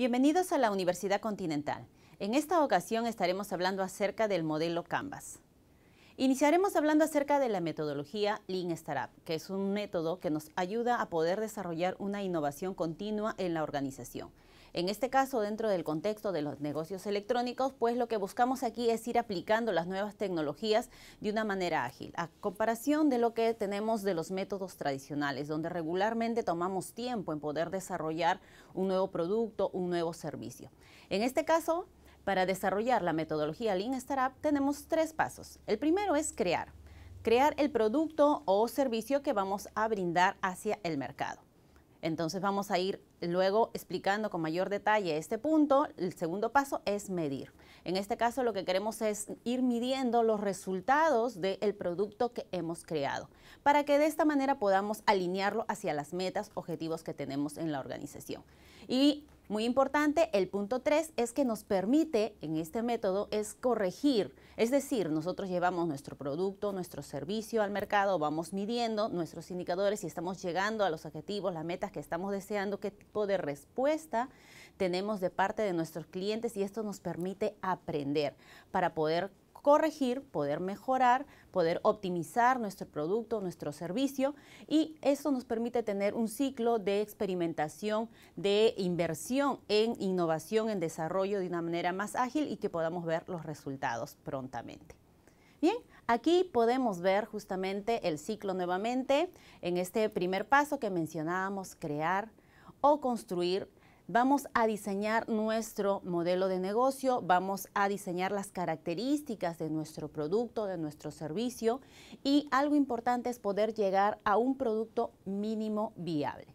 Bienvenidos a la Universidad Continental. En esta ocasión estaremos hablando acerca del modelo Canvas. Iniciaremos hablando acerca de la metodología Lean Startup, que es un método que nos ayuda a poder desarrollar una innovación continua en la organización. En este caso, dentro del contexto de los negocios electrónicos, pues lo que buscamos aquí es ir aplicando las nuevas tecnologías de una manera ágil, a comparación de lo que tenemos de los métodos tradicionales, donde regularmente tomamos tiempo en poder desarrollar un nuevo producto, un nuevo servicio. En este caso, para desarrollar la metodología Lean Startup tenemos tres pasos. El primero es crear, crear el producto o servicio que vamos a brindar hacia el mercado. Entonces vamos a ir luego explicando con mayor detalle este punto. El segundo paso es medir. En este caso lo que queremos es ir midiendo los resultados del producto que hemos creado para que de esta manera podamos alinearlo hacia las metas, objetivos que tenemos en la organización. Y muy importante, el punto 3 es que nos permite en este método es corregir, es decir, nosotros llevamos nuestro producto, nuestro servicio al mercado, vamos midiendo nuestros indicadores y estamos llegando a los objetivos, las metas que estamos deseando, qué tipo de respuesta tenemos de parte de nuestros clientes y esto nos permite aprender para poder corregir, poder mejorar, poder optimizar nuestro producto, nuestro servicio y eso nos permite tener un ciclo de experimentación, de inversión en innovación, en desarrollo de una manera más ágil y que podamos ver los resultados prontamente. Bien, aquí podemos ver justamente el ciclo nuevamente en este primer paso que mencionábamos, crear o construir vamos a diseñar nuestro modelo de negocio, vamos a diseñar las características de nuestro producto, de nuestro servicio y algo importante es poder llegar a un producto mínimo viable.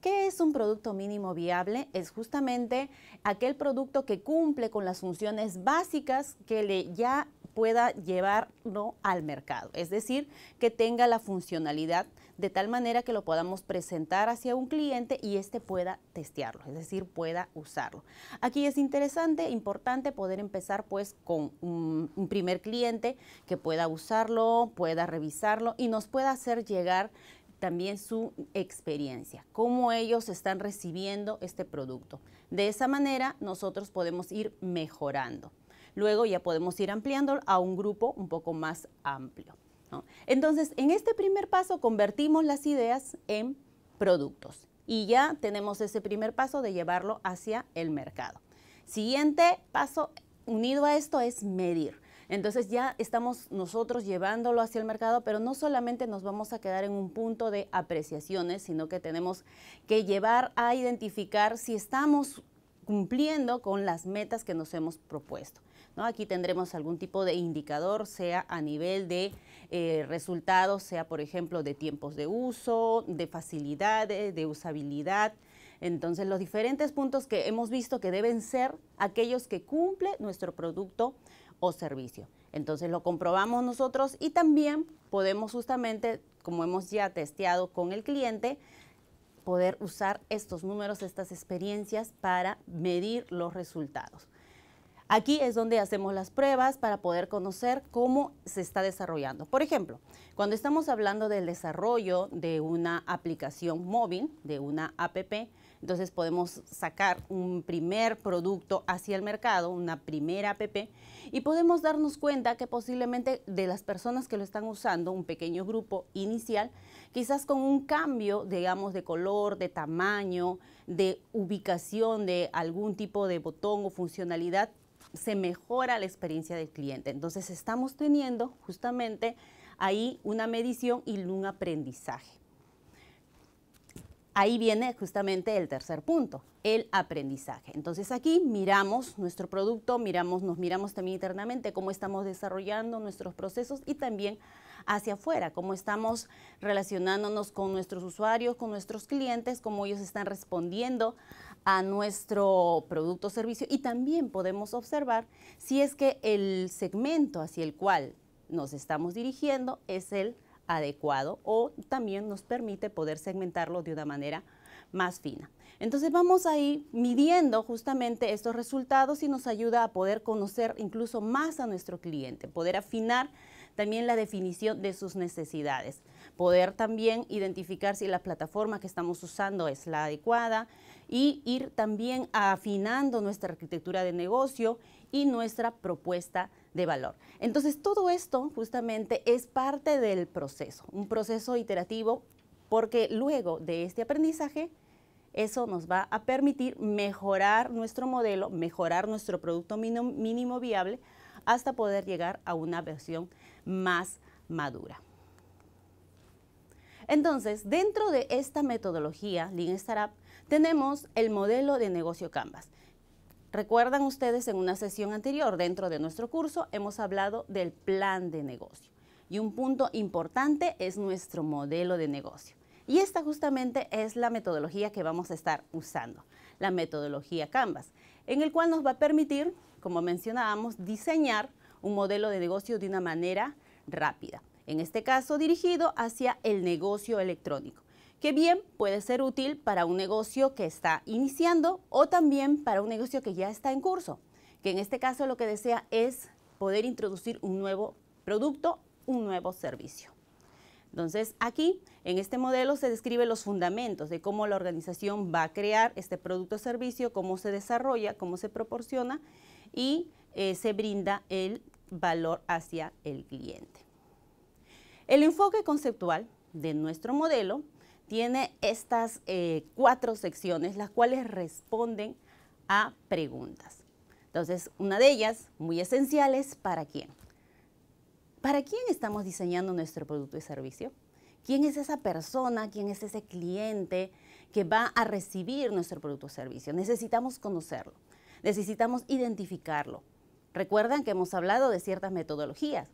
¿Qué es un producto mínimo viable? Es justamente aquel producto que cumple con las funciones básicas que le ya pueda llevarlo al mercado, es decir, que tenga la funcionalidad de tal manera que lo podamos presentar hacia un cliente y éste pueda testearlo, es decir, pueda usarlo. Aquí es interesante, importante poder empezar pues con un, un primer cliente que pueda usarlo, pueda revisarlo y nos pueda hacer llegar también su experiencia, cómo ellos están recibiendo este producto. De esa manera nosotros podemos ir mejorando. Luego ya podemos ir ampliando a un grupo un poco más amplio. Entonces, en este primer paso convertimos las ideas en productos y ya tenemos ese primer paso de llevarlo hacia el mercado. Siguiente paso unido a esto es medir. Entonces ya estamos nosotros llevándolo hacia el mercado, pero no solamente nos vamos a quedar en un punto de apreciaciones, sino que tenemos que llevar a identificar si estamos cumpliendo con las metas que nos hemos propuesto. Aquí tendremos algún tipo de indicador, sea a nivel de eh, resultados, sea por ejemplo de tiempos de uso, de facilidades, de usabilidad. Entonces, los diferentes puntos que hemos visto que deben ser aquellos que cumple nuestro producto o servicio. Entonces, lo comprobamos nosotros y también podemos justamente, como hemos ya testeado con el cliente, poder usar estos números, estas experiencias para medir los resultados. Aquí es donde hacemos las pruebas para poder conocer cómo se está desarrollando. Por ejemplo, cuando estamos hablando del desarrollo de una aplicación móvil, de una APP, entonces podemos sacar un primer producto hacia el mercado, una primera APP, y podemos darnos cuenta que posiblemente de las personas que lo están usando, un pequeño grupo inicial, quizás con un cambio, digamos, de color, de tamaño, de ubicación de algún tipo de botón o funcionalidad, se mejora la experiencia del cliente. Entonces estamos teniendo justamente ahí una medición y un aprendizaje. Ahí viene justamente el tercer punto, el aprendizaje. Entonces aquí miramos nuestro producto, miramos, nos miramos también internamente cómo estamos desarrollando nuestros procesos y también hacia afuera, cómo estamos relacionándonos con nuestros usuarios, con nuestros clientes, cómo ellos están respondiendo a nuestro producto o servicio y también podemos observar si es que el segmento hacia el cual nos estamos dirigiendo es el adecuado o también nos permite poder segmentarlo de una manera más fina. Entonces vamos ir midiendo justamente estos resultados y nos ayuda a poder conocer incluso más a nuestro cliente, poder afinar también la definición de sus necesidades, poder también identificar si la plataforma que estamos usando es la adecuada y ir también afinando nuestra arquitectura de negocio y nuestra propuesta de valor. Entonces, todo esto justamente es parte del proceso, un proceso iterativo, porque luego de este aprendizaje eso nos va a permitir mejorar nuestro modelo, mejorar nuestro producto mínimo, viable hasta poder llegar a una versión más madura. Entonces, dentro de esta metodología Lean Startup, tenemos el modelo de negocio Canvas. Recuerdan ustedes en una sesión anterior, dentro de nuestro curso, hemos hablado del plan de negocio. Y un punto importante es nuestro modelo de negocio. Y esta justamente es la metodología que vamos a estar usando, la metodología Canvas, en el cual nos va a permitir, como mencionábamos, diseñar un modelo de negocio de una manera rápida, en este caso dirigido hacia el negocio electrónico que bien puede ser útil para un negocio que está iniciando o también para un negocio que ya está en curso, que en este caso lo que desea es poder introducir un nuevo producto, un nuevo servicio. Entonces, aquí, en este modelo, se describe los fundamentos de cómo la organización va a crear este producto o servicio, cómo se desarrolla, cómo se proporciona y eh, se brinda el valor hacia el cliente. El enfoque conceptual de nuestro modelo tiene estas eh, cuatro secciones, las cuales responden a preguntas. Entonces, una de ellas, muy esencial, ¿para quién? ¿Para quién estamos diseñando nuestro producto y servicio? ¿Quién es esa persona? ¿Quién es ese cliente que va a recibir nuestro producto o servicio? Necesitamos conocerlo, necesitamos identificarlo. Recuerdan que hemos hablado de ciertas metodologías,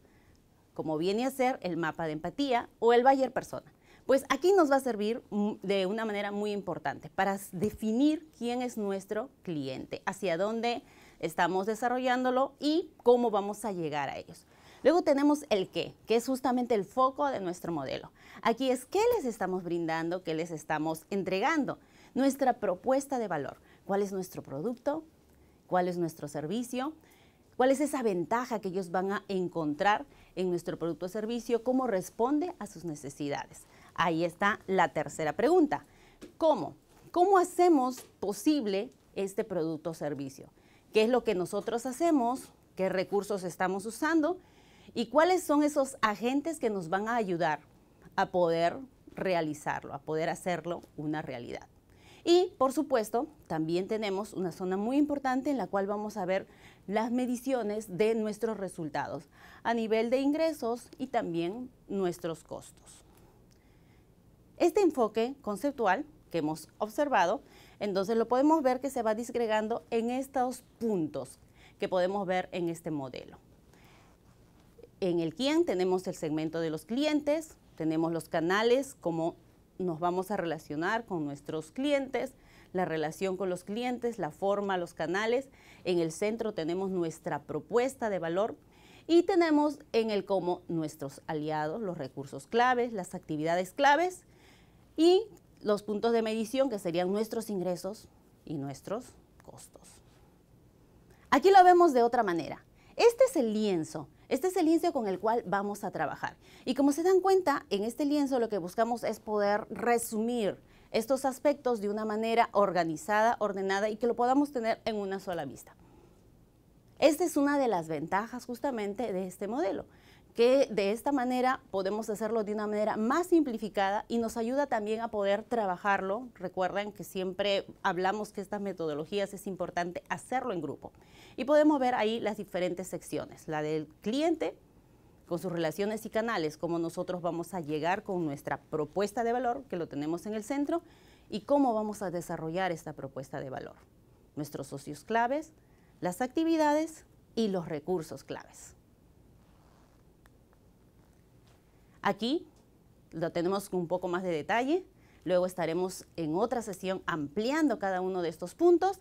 como viene a ser el mapa de empatía o el Bayer persona. Pues aquí nos va a servir mm, de una manera muy importante para definir quién es nuestro cliente, hacia dónde estamos desarrollándolo y cómo vamos a llegar a ellos. Luego tenemos el qué, que es justamente el foco de nuestro modelo. Aquí es qué les estamos brindando, qué les estamos entregando. Nuestra propuesta de valor. ¿Cuál es nuestro producto? ¿Cuál es nuestro servicio? ¿Cuál es esa ventaja que ellos van a encontrar en nuestro producto o servicio? ¿Cómo responde a sus necesidades? Ahí está la tercera pregunta. ¿Cómo? ¿Cómo hacemos posible este producto o servicio? ¿Qué es lo que nosotros hacemos? ¿Qué recursos estamos usando? ¿Y cuáles son esos agentes que nos van a ayudar a poder realizarlo, a poder hacerlo una realidad? Y, por supuesto, también tenemos una zona muy importante en la cual vamos a ver las mediciones de nuestros resultados a nivel de ingresos y también nuestros costos. Este enfoque conceptual que hemos observado, entonces lo podemos ver que se va disgregando en estos puntos que podemos ver en este modelo. En el quién tenemos el segmento de los clientes, tenemos los canales, cómo nos vamos a relacionar con nuestros clientes, la relación con los clientes, la forma, los canales. En el centro tenemos nuestra propuesta de valor y tenemos en el cómo nuestros aliados, los recursos claves, las actividades claves y los puntos de medición que serían nuestros ingresos y nuestros costos. Aquí lo vemos de otra manera. Este es el lienzo este es el lienzo con el cual vamos a trabajar. Y como se dan cuenta, en este lienzo lo que buscamos es poder resumir estos aspectos de una manera organizada, ordenada y que lo podamos tener en una sola vista. Esta es una de las ventajas justamente de este modelo, que de esta manera podemos hacerlo de una manera más simplificada y nos ayuda también a poder trabajarlo. Recuerden que siempre hablamos que estas metodologías es importante hacerlo en grupo. Y podemos ver ahí las diferentes secciones, la del cliente con sus relaciones y canales, cómo nosotros vamos a llegar con nuestra propuesta de valor, que lo tenemos en el centro, y cómo vamos a desarrollar esta propuesta de valor, nuestros socios claves, las actividades y los recursos claves. Aquí lo tenemos con un poco más de detalle. Luego estaremos en otra sesión ampliando cada uno de estos puntos.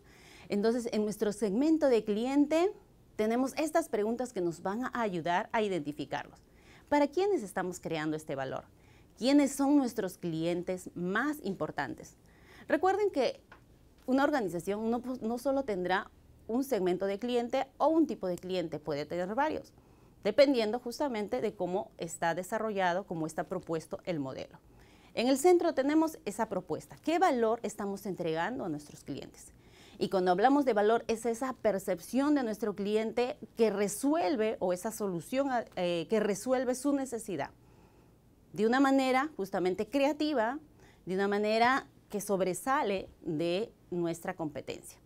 Entonces, en nuestro segmento de cliente tenemos estas preguntas que nos van a ayudar a identificarlos. ¿Para quiénes estamos creando este valor? ¿Quiénes son nuestros clientes más importantes? Recuerden que una organización no, pues, no solo tendrá un segmento de cliente o un tipo de cliente, puede tener varios dependiendo justamente de cómo está desarrollado, cómo está propuesto el modelo. En el centro tenemos esa propuesta, qué valor estamos entregando a nuestros clientes. Y cuando hablamos de valor es esa percepción de nuestro cliente que resuelve o esa solución eh, que resuelve su necesidad. De una manera justamente creativa, de una manera que sobresale de nuestra competencia.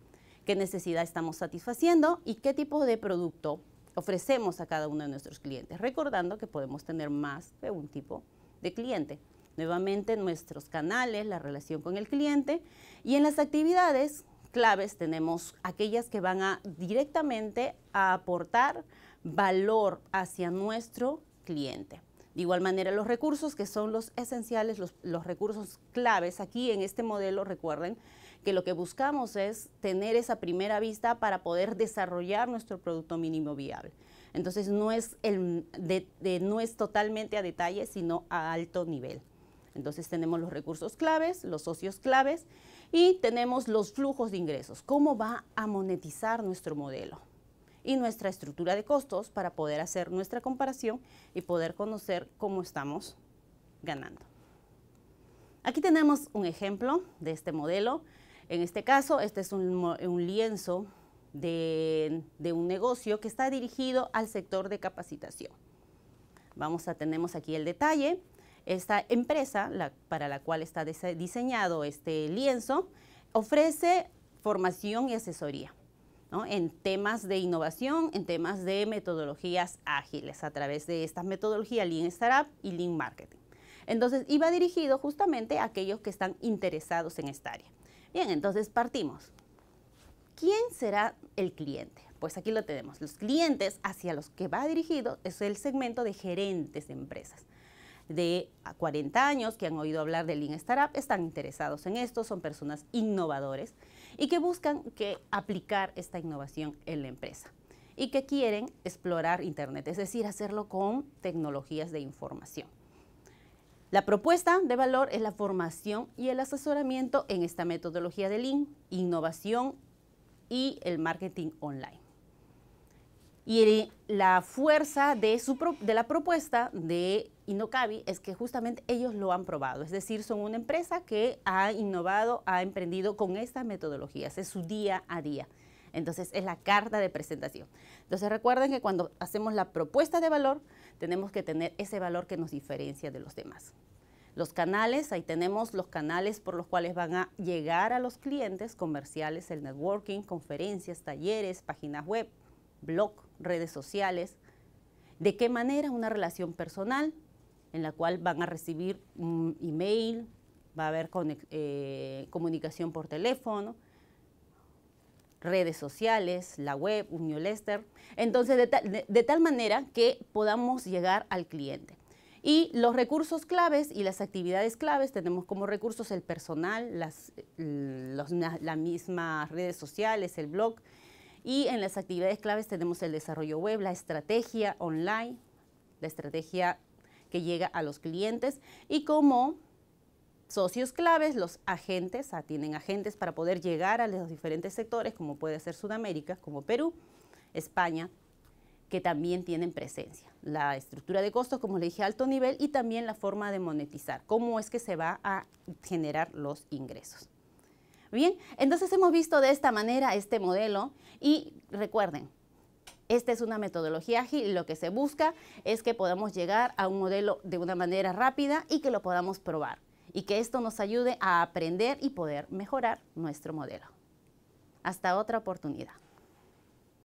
¿Qué necesidad estamos satisfaciendo y qué tipo de producto ofrecemos a cada uno de nuestros clientes, recordando que podemos tener más de un tipo de cliente. Nuevamente nuestros canales, la relación con el cliente y en las actividades claves tenemos aquellas que van a directamente a aportar valor hacia nuestro cliente. De igual manera, los recursos que son los esenciales, los, los recursos claves aquí en este modelo, recuerden, que lo que buscamos es tener esa primera vista para poder desarrollar nuestro producto mínimo viable. Entonces no es, el, no es totalmente a detalle, sino a alto nivel. Entonces tenemos los recursos claves, los socios claves y tenemos los flujos de ingresos. ¿Cómo va a monetizar nuestro modelo? Y nuestra estructura de costos para poder hacer nuestra comparación y poder conocer cómo estamos ganando. Aquí tenemos un ejemplo de este modelo en este caso, este es un, lienzo de, un negocio que está dirigido al sector de capacitación. Vamos a, tenemos aquí el detalle. Esta empresa la, para la cual está diseñado este lienzo ofrece formación y asesoría en temas de innovación, en temas de metodologías ágiles a través de estas metodologías Lean Startup y Lean Marketing. Entonces, iba dirigido justamente a aquellos que están interesados en esta área. Bien, entonces partimos. ¿Quién será el cliente? Pues aquí lo tenemos. Los clientes hacia los que va dirigido es el segmento de gerentes de empresas de 40 años que han oído hablar de Lean Startup, están interesados en esto, son personas innovadores y que buscan que aplicar esta innovación en la empresa y que quieren explorar Internet, es decir, hacerlo con tecnologías de información. La propuesta de valor es la formación y el asesoramiento en esta metodología de Lean, innovación y el marketing online. Y la fuerza de, la propuesta de Inocabi es que justamente ellos lo han probado, es decir, son una empresa que ha innovado, ha emprendido con esta metodología. es su día a día. Entonces es la carta de presentación. Entonces recuerden que cuando hacemos la propuesta de valor, tenemos que tener ese valor que nos diferencia de los demás. Los canales, ahí tenemos los canales por los cuales van a llegar a los clientes comerciales, el networking, conferencias, talleres, páginas web, blog, redes sociales. ¿De qué manera una relación personal en la cual van a recibir un email, va a haber eh, comunicación por teléfono, redes sociales, la web, un Entonces, de, tal manera que podamos llegar al cliente. Y los recursos claves y las actividades claves, tenemos como recursos el personal, las, eh, las mismas redes sociales, el blog. Y en las actividades claves tenemos el desarrollo web, la estrategia online, la estrategia que llega a los clientes y cómo socios claves, los agentes, tienen agentes para poder llegar a los diferentes sectores, como puede ser Sudamérica, como Perú, España, que también tienen presencia. La estructura de costos, como le dije, alto nivel y también la forma de monetizar, cómo es que se va a generar los ingresos. Bien, entonces hemos visto de esta manera este modelo y recuerden, esta es una metodología ágil lo que se busca es que podamos llegar a un modelo de una manera rápida y que lo podamos probar y que esto nos ayude a aprender y poder mejorar nuestro modelo. Hasta otra oportunidad.